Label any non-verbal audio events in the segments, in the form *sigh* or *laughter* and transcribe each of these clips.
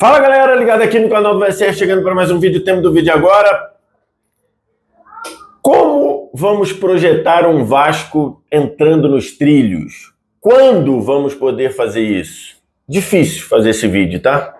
Fala galera, ligado aqui no canal do VSR, chegando para mais um vídeo. Tema do vídeo agora. Como vamos projetar um Vasco entrando nos trilhos? Quando vamos poder fazer isso? Difícil fazer esse vídeo, tá?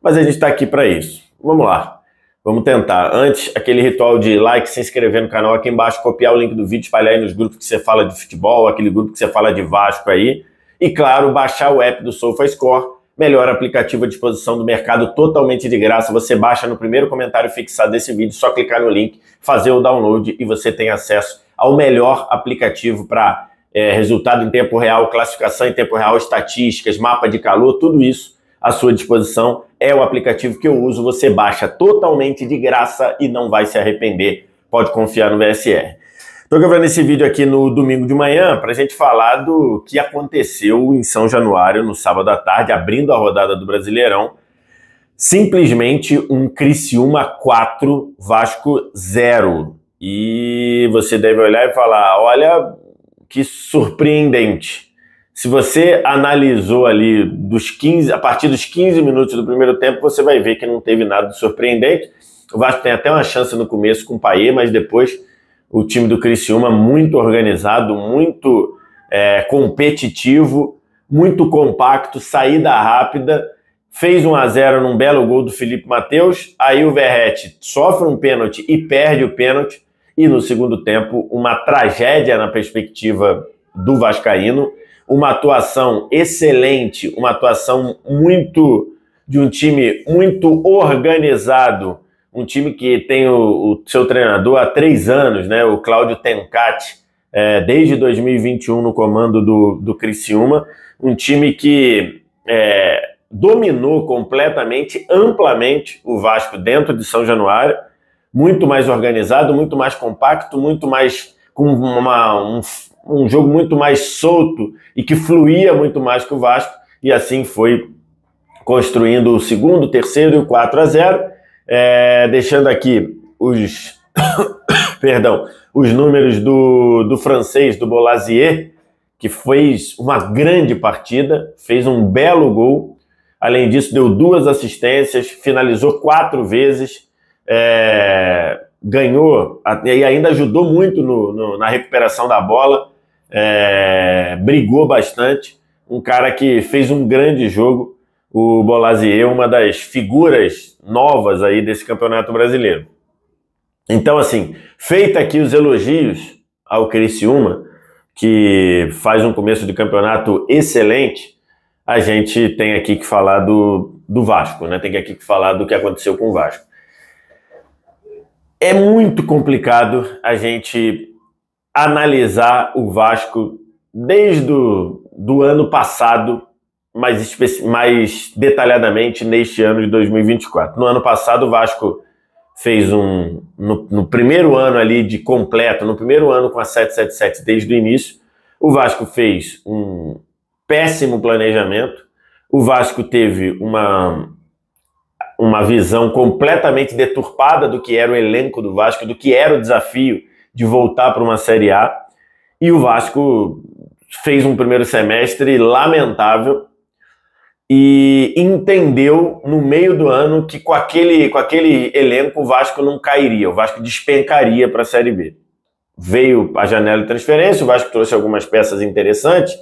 Mas a gente está aqui para isso. Vamos lá. Vamos tentar. Antes, aquele ritual de like, se inscrever no canal aqui embaixo, copiar o link do vídeo, espalhar aí nos grupos que você fala de futebol, aquele grupo que você fala de Vasco aí. E claro, baixar o app do SofaScore melhor aplicativo à disposição do mercado totalmente de graça. Você baixa no primeiro comentário fixado desse vídeo, só clicar no link, fazer o download e você tem acesso ao melhor aplicativo para é, resultado em tempo real, classificação em tempo real, estatísticas, mapa de calor, tudo isso à sua disposição. É o aplicativo que eu uso, você baixa totalmente de graça e não vai se arrepender. Pode confiar no VSR. Estou gravando esse vídeo aqui no domingo de manhã para a gente falar do que aconteceu em São Januário no sábado à tarde, abrindo a rodada do Brasileirão. Simplesmente um Criciúma 4, Vasco 0. E você deve olhar e falar: olha, que surpreendente. Se você analisou ali dos 15, a partir dos 15 minutos do primeiro tempo, você vai ver que não teve nada de surpreendente. O Vasco tem até uma chance no começo com o Paê, mas depois o time do Criciúma muito organizado, muito é, competitivo, muito compacto, saída rápida. Fez 1 a 0 num belo gol do Felipe Matheus. Aí o Verrete sofre um pênalti e perde o pênalti. E no segundo tempo, uma tragédia na perspectiva do Vascaíno. Uma atuação excelente, uma atuação muito de um time muito organizado um time que tem o, o seu treinador há três anos, né, o Cláudio Tencati, é, desde 2021 no comando do, do Criciúma, um time que é, dominou completamente, amplamente o Vasco dentro de São Januário, muito mais organizado, muito mais compacto, muito mais com uma, um, um jogo muito mais solto e que fluía muito mais que o Vasco, e assim foi construindo o segundo, terceiro e o 4 a 0 é, deixando aqui os *coughs* perdão, os números do, do francês, do Bolasier, que fez uma grande partida, fez um belo gol. Além disso, deu duas assistências, finalizou quatro vezes, é, ganhou e ainda ajudou muito no, no, na recuperação da bola, é, brigou bastante. Um cara que fez um grande jogo o Bolasier, é uma das figuras novas aí desse Campeonato Brasileiro. Então, assim, feita aqui os elogios ao Criciúma, que faz um começo de campeonato excelente, a gente tem aqui que falar do, do Vasco, né? Tem aqui que falar do que aconteceu com o Vasco. É muito complicado a gente analisar o Vasco desde o do ano passado mais, mais detalhadamente neste ano de 2024. No ano passado, o Vasco fez um. No, no, primeiro ano ali de completo, no primeiro ano com a 777 desde o início, o Vasco fez um péssimo planejamento. O Vasco teve uma, uma visão completamente deturpada do que era o elenco do Vasco, do que era o desafio de voltar para uma Série A. E o Vasco fez um primeiro semestre lamentável e entendeu no meio do ano que com aquele, com aquele elenco o Vasco não cairia, o Vasco despencaria para a Série B. Veio a janela de transferência, o Vasco trouxe algumas peças interessantes,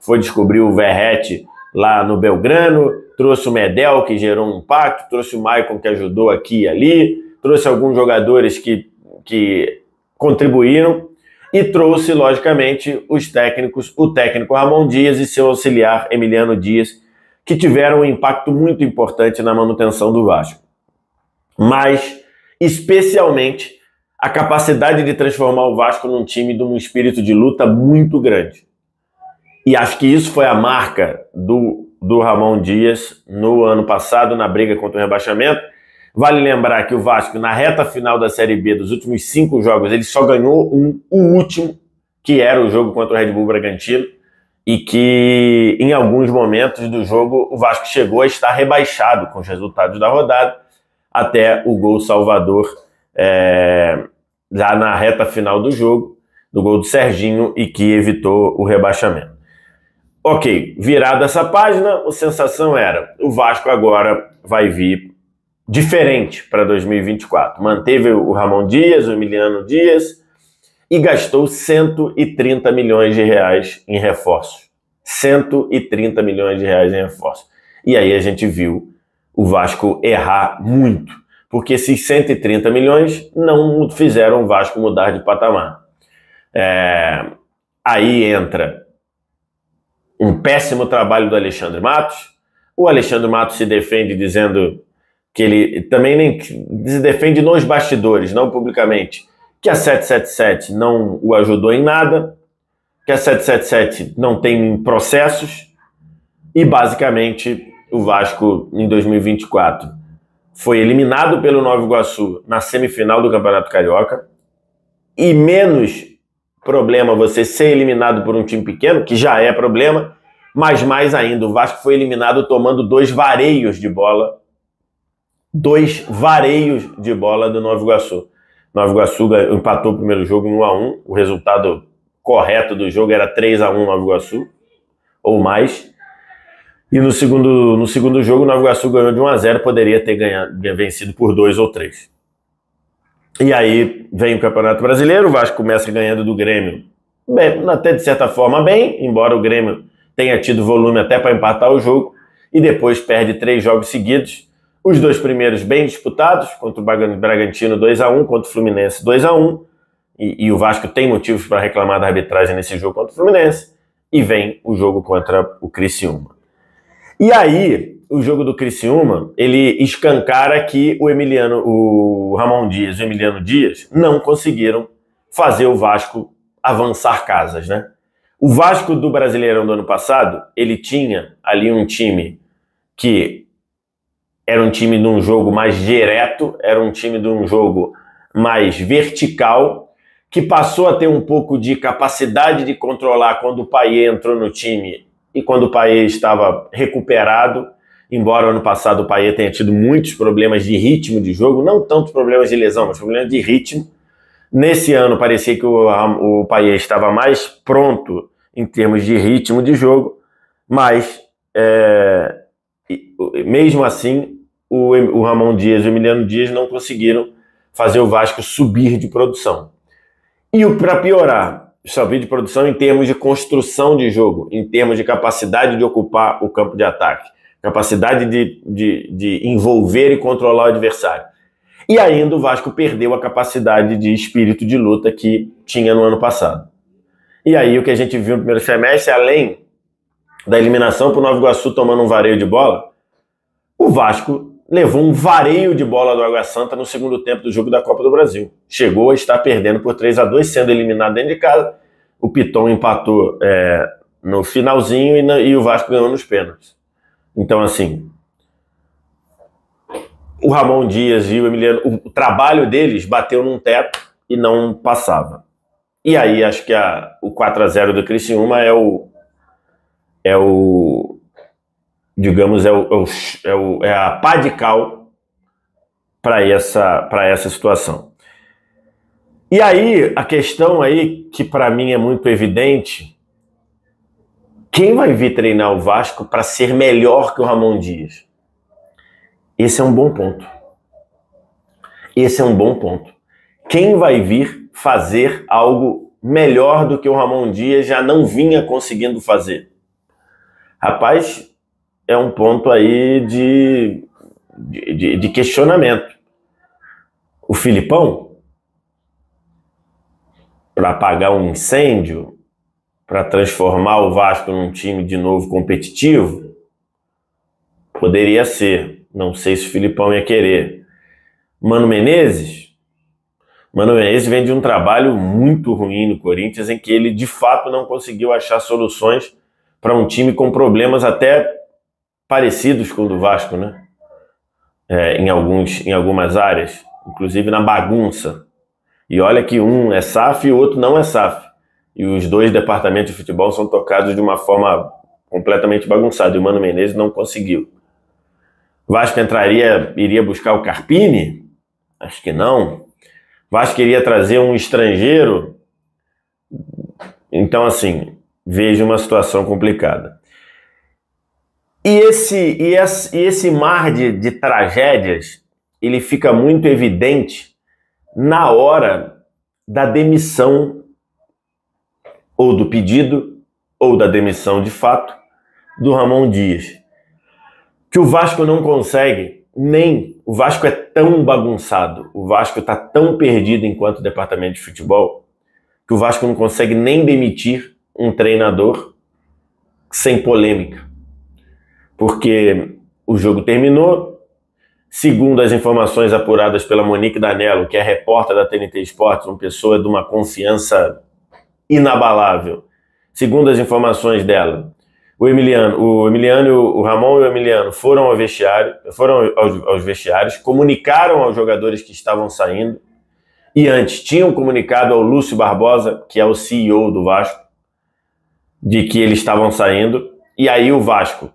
foi descobrir o Verrete lá no Belgrano, trouxe o Medel, que gerou um impacto, trouxe o Maicon, que ajudou aqui e ali, trouxe alguns jogadores que, que contribuíram e trouxe, logicamente, os técnicos, o técnico Ramon Dias e seu auxiliar Emiliano Dias, que tiveram um impacto muito importante na manutenção do Vasco. Mas, especialmente, a capacidade de transformar o Vasco num time de um espírito de luta muito grande. E acho que isso foi a marca do, do Ramon Dias no ano passado, na briga contra o rebaixamento. Vale lembrar que o Vasco, na reta final da Série B, dos últimos cinco jogos, ele só ganhou um, o último, que era o jogo contra o Red Bull Bragantino e que em alguns momentos do jogo o Vasco chegou a estar rebaixado com os resultados da rodada até o gol Salvador é, já na reta final do jogo, do gol do Serginho e que evitou o rebaixamento. Ok, virada essa página, a sensação era o Vasco agora vai vir diferente para 2024. Manteve o Ramon Dias, o Emiliano Dias, e gastou 130 milhões de reais em reforços. 130 milhões de reais em reforços. E aí a gente viu o Vasco errar muito, porque esses 130 milhões não fizeram o Vasco mudar de patamar. É... Aí entra um péssimo trabalho do Alexandre Matos. O Alexandre Matos se defende dizendo que ele também nem se defende nos bastidores, não publicamente, que a 777 não o ajudou em nada, que a 777 não tem processos e basicamente o Vasco em 2024 foi eliminado pelo Nova Iguaçu na semifinal do Campeonato Carioca e menos problema você ser eliminado por um time pequeno, que já é problema, mas mais ainda, o Vasco foi eliminado tomando dois vareios de bola, dois vareios de bola do Nova Iguaçu. Nova Iguaçu empatou o primeiro jogo em 1 x 1 O resultado correto do jogo era 3 x 1 Nova Iguaçu, ou mais. E no segundo, no segundo jogo, Nova Iguaçu ganhou de 1 x 0 poderia ter ganhado, vencido por 2 ou 3. E aí vem o Campeonato Brasileiro, o Vasco começa ganhando do Grêmio. Bem, até de certa forma bem, embora o Grêmio tenha tido volume até para empatar o jogo, e depois perde três jogos seguidos os dois primeiros bem disputados, contra o Bragantino 2 a 1 contra o Fluminense 2 a 1 e, e o Vasco tem motivos para reclamar da arbitragem nesse jogo contra o Fluminense, e vem o jogo contra o Criciúma. E aí, o jogo do Criciúma, ele escancara que o Emiliano, o Ramon Dias e o Emiliano Dias não conseguiram fazer o Vasco avançar casas, né? O Vasco do Brasileirão do ano passado, ele tinha ali um time que era um time de um jogo mais direto, era um time de um jogo mais vertical, que passou a ter um pouco de capacidade de controlar quando o Paier entrou no time e quando o Paier estava recuperado. Embora ano passado o Paier tenha tido muitos problemas de ritmo de jogo, não tanto problemas de lesão, mas problemas de ritmo. Nesse ano parecia que o, o Paier estava mais pronto em termos de ritmo de jogo, mas é, mesmo assim o, o Ramon Dias e o Emiliano Dias não conseguiram fazer o Vasco subir de produção. E para piorar, subir de produção em termos de construção de jogo, em termos de capacidade de ocupar o campo de ataque, capacidade de, de, de envolver e controlar o adversário. E ainda o Vasco perdeu a capacidade de espírito de luta que tinha no ano passado. E aí o que a gente viu no primeiro semestre, além da eliminação para o Nova Iguaçu tomando um vareio de bola, o Vasco levou um vareio de bola do Água Santa no segundo tempo do jogo da Copa do Brasil. Chegou a estar perdendo por 3 a 2 sendo eliminado dentro de casa. O Piton empatou é, no finalzinho e, na, e o Vasco ganhou nos pênaltis. Então, assim, o Ramon Dias e o Emiliano, o trabalho deles bateu num teto e não passava. E aí acho que a, o 4 a 0 do Criciúma é o é o digamos, é, é, o, é, o, é a pá de cal para essa, essa situação. E aí, a questão aí, que para mim é muito evidente, quem vai vir treinar o Vasco para ser melhor que o Ramon Dias? Esse é um bom ponto. Esse é um bom ponto. Quem vai vir fazer algo melhor do que o Ramon Dias já não vinha conseguindo fazer? Rapaz, é um ponto aí de, de, de questionamento. O Filipão, para apagar um incêndio, para transformar o Vasco num time de novo competitivo, poderia ser. Não sei se o Filipão ia querer. Mano Menezes? Mano Menezes vem de um trabalho muito ruim no Corinthians, em que ele de fato não conseguiu achar soluções para um time com problemas até parecidos com o do Vasco, né? É, em, alguns, em algumas áreas, inclusive na bagunça. E olha que um é SAF e o outro não é SAF. E os dois departamentos de futebol são tocados de uma forma completamente bagunçada. E o Mano Menezes não conseguiu. Vasco entraria, iria buscar o Carpini? Acho que não. Vasco iria trazer um estrangeiro? Então, assim, vejo uma situação complicada. E esse, e esse, e esse mar de, de tragédias, ele fica muito evidente na hora da demissão, ou do pedido, ou da demissão de fato, do Ramon Dias. Que o Vasco não consegue, nem o Vasco é tão bagunçado, o Vasco está tão perdido enquanto departamento de futebol, que o Vasco não consegue nem demitir um treinador sem polêmica porque o jogo terminou. Segundo as informações apuradas pela Monique Danello, que é repórter da TNT Esportes, uma pessoa de uma confiança inabalável. Segundo as informações dela, o Emiliano, o Emiliano, o Ramon e o Emiliano foram ao vestiário, foram aos, aos vestiários, comunicaram aos jogadores que estavam saindo e antes tinham comunicado ao Lúcio Barbosa, que é o CEO do Vasco, de que eles estavam saindo. E aí o Vasco,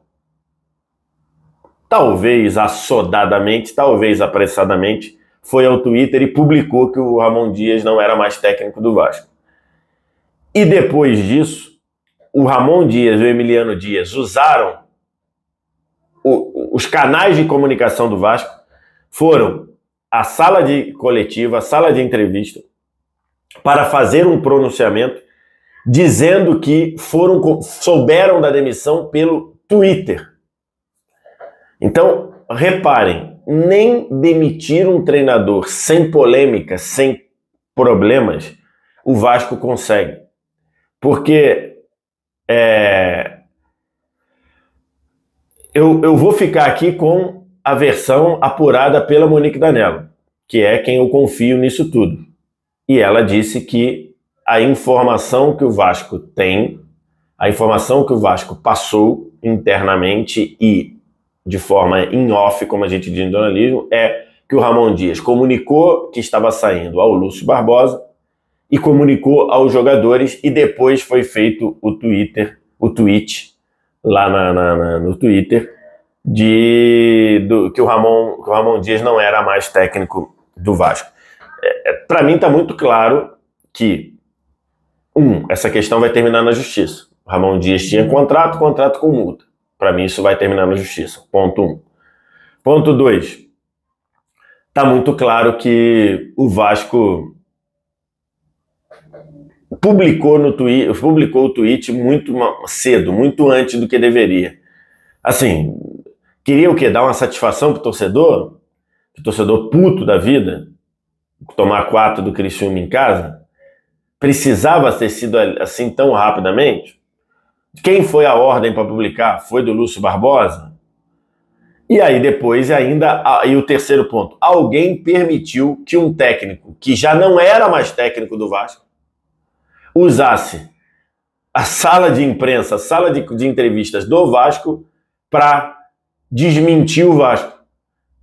talvez assodadamente, talvez apressadamente, foi ao Twitter e publicou que o Ramon Dias não era mais técnico do Vasco. E depois disso, o Ramon Dias e o Emiliano Dias usaram o, os canais de comunicação do Vasco, foram à sala de coletiva, à sala de entrevista, para fazer um pronunciamento dizendo que foram souberam da demissão pelo Twitter. Então, reparem, nem demitir um treinador sem polêmica, sem problemas, o Vasco consegue. Porque é, eu, eu vou ficar aqui com a versão apurada pela Monique Danello, que é quem eu confio nisso tudo. E ela disse que a informação que o Vasco tem, a informação que o Vasco passou internamente e de forma em off, como a gente diz no jornalismo, é que o Ramon Dias comunicou que estava saindo ao Lúcio Barbosa e comunicou aos jogadores e depois foi feito o Twitter, o tweet lá na, na, na, no Twitter de do, que, o Ramon, que o Ramon Dias não era mais técnico do Vasco. É, é Para mim está muito claro que um, essa questão vai terminar na justiça. O Ramon Dias tinha contrato, contrato com multa. Para mim, isso vai terminar na justiça. Ponto 1. Um. Ponto 2. Tá muito claro que o Vasco publicou no tweet, publicou o tweet muito cedo, muito antes do que deveria. Assim, queria o quê? Dar uma satisfação pro torcedor? Pro torcedor puto da vida? Tomar quatro do Criciúma em casa? Precisava ter sido assim tão rapidamente? Quem foi a ordem para publicar? Foi do Lúcio Barbosa? E aí depois ainda, e o terceiro ponto, alguém permitiu que um técnico que já não era mais técnico do Vasco usasse a sala de imprensa, a sala de, de entrevistas do Vasco para desmentir o Vasco.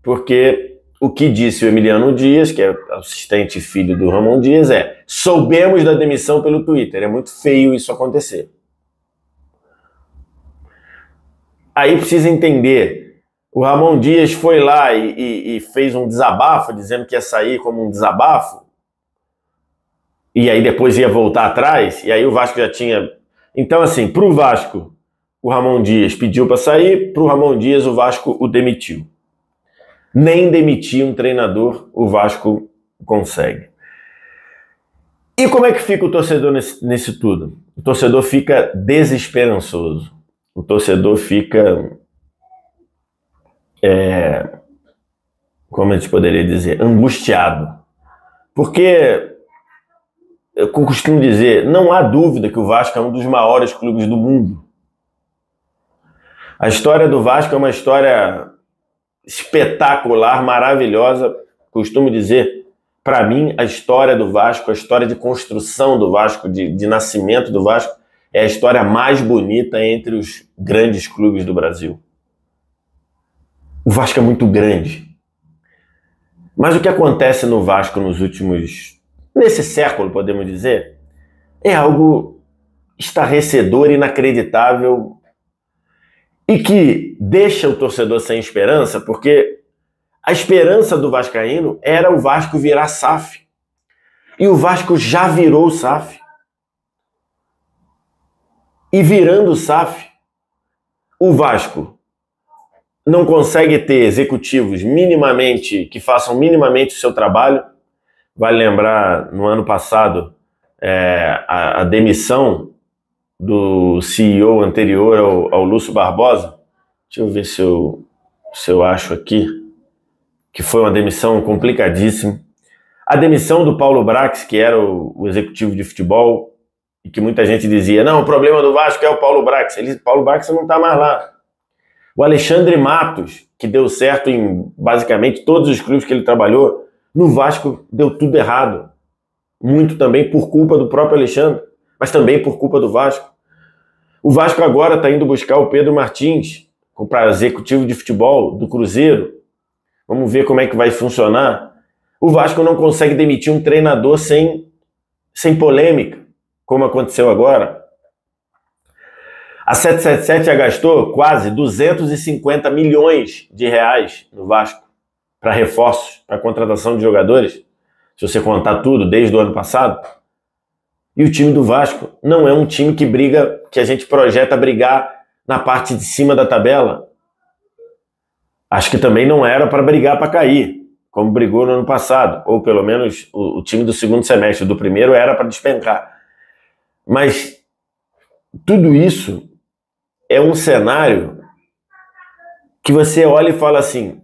Porque o que disse o Emiliano Dias, que é assistente filho do Ramon Dias, é: soubemos da demissão pelo Twitter. É muito feio isso acontecer. Aí precisa entender. O Ramon Dias foi lá e, e, e fez um desabafo, dizendo que ia sair como um desabafo, e aí depois ia voltar atrás, e aí o Vasco já tinha. Então, assim, para o Vasco, o Ramon Dias pediu para sair, para o Ramon Dias, o Vasco o demitiu. Nem demitir um treinador, o Vasco consegue. E como é que fica o torcedor nesse, nesse tudo? O torcedor fica desesperançoso o torcedor fica. É, como a gente poderia dizer? Angustiado. Porque, eu costumo dizer, não há dúvida que o Vasco é um dos maiores clubes do mundo. A história do Vasco é uma história espetacular, maravilhosa. Costumo dizer, para mim, a história do Vasco, a história de construção do Vasco, de, de nascimento do Vasco, é a história mais bonita entre os grandes clubes do Brasil. O Vasco é muito grande. Mas o que acontece no Vasco nos últimos. nesse século, podemos dizer, é algo estarrecedor, inacreditável e que deixa o torcedor sem esperança, porque a esperança do Vascaíno era o Vasco virar SAF. E o Vasco já virou SAF. E virando o SAF, o Vasco não consegue ter executivos minimamente que façam minimamente o seu trabalho. Vale lembrar no ano passado é, a, a, demissão do CEO anterior ao, ao, Lúcio Barbosa. Deixa eu ver se eu, se eu acho aqui que foi uma demissão complicadíssima. A demissão do Paulo Brax, que era o, o executivo de futebol, e que muita gente dizia, não, o problema do Vasco é o Paulo Brax. Ele, Paulo Brax não está mais lá. O Alexandre Matos, que deu certo em basicamente todos os clubes que ele trabalhou, no Vasco deu tudo errado. Muito também por culpa do próprio Alexandre, mas também por culpa do Vasco. O Vasco agora está indo buscar o Pedro Martins para executivo de futebol do Cruzeiro. Vamos ver como é que vai funcionar. O Vasco não consegue demitir um treinador sem, sem polêmica como aconteceu agora. A 777 já gastou quase 250 milhões de reais no Vasco para reforços, para contratação de jogadores, se você contar tudo desde o ano passado. E o time do Vasco não é um time que briga, que a gente projeta brigar na parte de cima da tabela. Acho que também não era para brigar para cair, como brigou no ano passado, ou pelo menos o, o time do segundo semestre, do primeiro era para despencar. Mas tudo isso é um cenário que você olha e fala assim: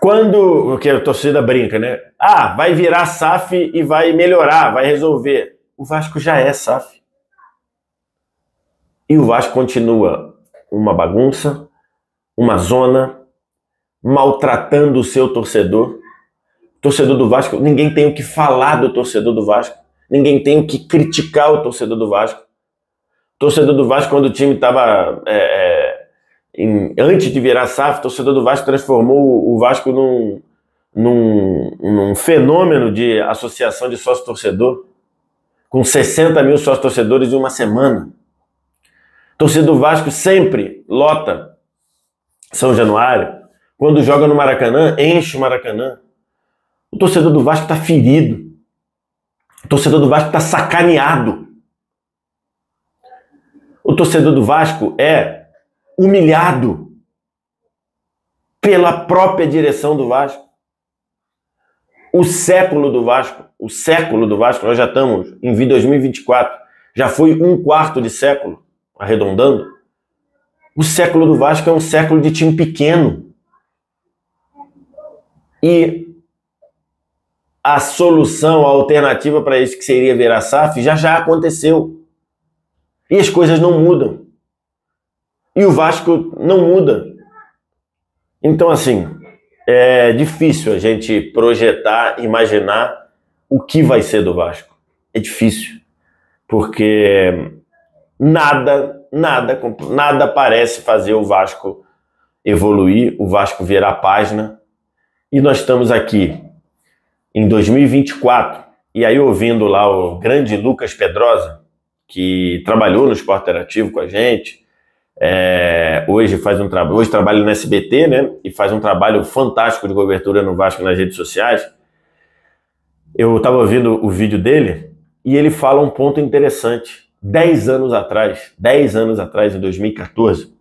quando o que a torcida brinca, né? Ah, vai virar SAF e vai melhorar, vai resolver. O Vasco já é SAF. E o Vasco continua uma bagunça, uma zona, maltratando o seu torcedor. Torcedor do Vasco, ninguém tem o que falar do torcedor do Vasco. Ninguém tem o que criticar o torcedor do Vasco. O torcedor do Vasco, quando o time estava. É, é antes de virar SAF, o torcedor do Vasco transformou o Vasco num, num, num fenômeno de associação de sócio-torcedor, com 60 mil sócios-torcedores em uma semana. Torcedor do Vasco sempre lota São Januário. Quando joga no Maracanã, enche o Maracanã. O torcedor do Vasco está ferido. O torcedor do Vasco está sacaneado. O torcedor do Vasco é humilhado pela própria direção do Vasco. O século do Vasco, o século do Vasco, nós já estamos em 2024, já foi um quarto de século, arredondando. O século do Vasco é um século de time pequeno. E a solução, a alternativa para isso que seria virar SAF já já aconteceu. E as coisas não mudam. E o Vasco não muda. Então, assim, é difícil a gente projetar, imaginar o que vai ser do Vasco. É difícil. Porque nada, nada, nada parece fazer o Vasco evoluir, o Vasco virar página. E nós estamos aqui em 2024. E aí, ouvindo lá o grande Lucas Pedrosa, que trabalhou no Esporte Interativo com a gente, é, hoje faz um trabalho, hoje trabalha no SBT, né? E faz um trabalho fantástico de cobertura no Vasco nas redes sociais. Eu estava ouvindo o vídeo dele e ele fala um ponto interessante. Dez anos atrás, dez anos atrás, em 2014,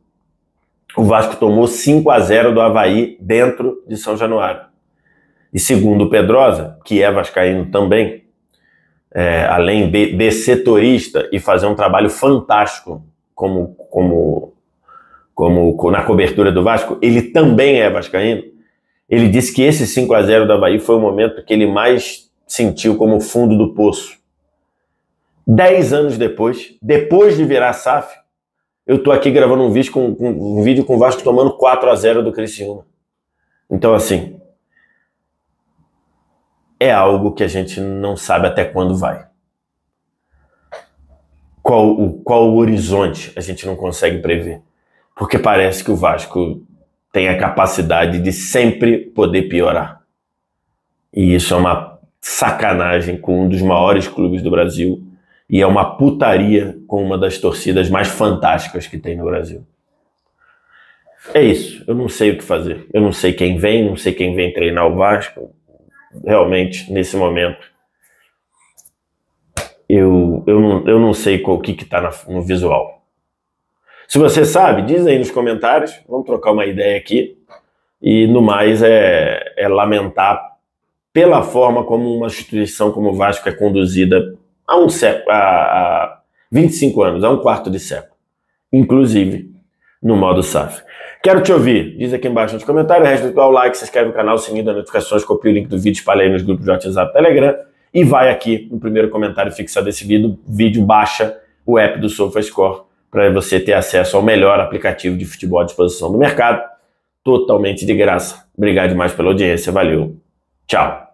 o Vasco tomou 5 a 0 do Havaí dentro de São Januário. E segundo Pedrosa, que é vascaíno também, é, além de, de, setorista e fazer um trabalho fantástico como, como, como na cobertura do Vasco, ele também é vascaíno. Ele disse que esse 5 a 0 da Bahia foi o momento que ele mais sentiu como fundo do poço. Dez anos depois, depois de virar SAF, eu tô aqui gravando um vídeo com, um vídeo com o Vasco tomando 4 a 0 do Criciúma. Então, assim, é algo que a gente não sabe até quando vai. Qual o, qual o horizonte a gente não consegue prever. Porque parece que o Vasco tem a capacidade de sempre poder piorar. E isso é uma sacanagem com um dos maiores clubes do Brasil e é uma putaria com uma das torcidas mais fantásticas que tem no Brasil. É isso. Eu não sei o que fazer. Eu não sei quem vem, não sei quem vem treinar o Vasco realmente nesse momento. Eu, eu, não, eu não sei o que está no visual. Se você sabe, diz aí nos comentários. Vamos trocar uma ideia aqui. E no mais é, é lamentar pela forma como uma instituição como o Vasco é conduzida há um século, há, há 25 anos, há um quarto de século, inclusive no modo SAF. Quero te ouvir. Diz aqui embaixo nos comentários. O resto dá o like, se inscreve no canal, sininho das notificações, copia o link do vídeo, espalha aí nos grupos de WhatsApp, Telegram. E vai aqui no primeiro comentário fixado desse vídeo, vídeo baixa o app do SofaScore para você ter acesso ao melhor aplicativo de futebol à disposição do mercado, totalmente de graça. Obrigado demais pela audiência, valeu. Tchau.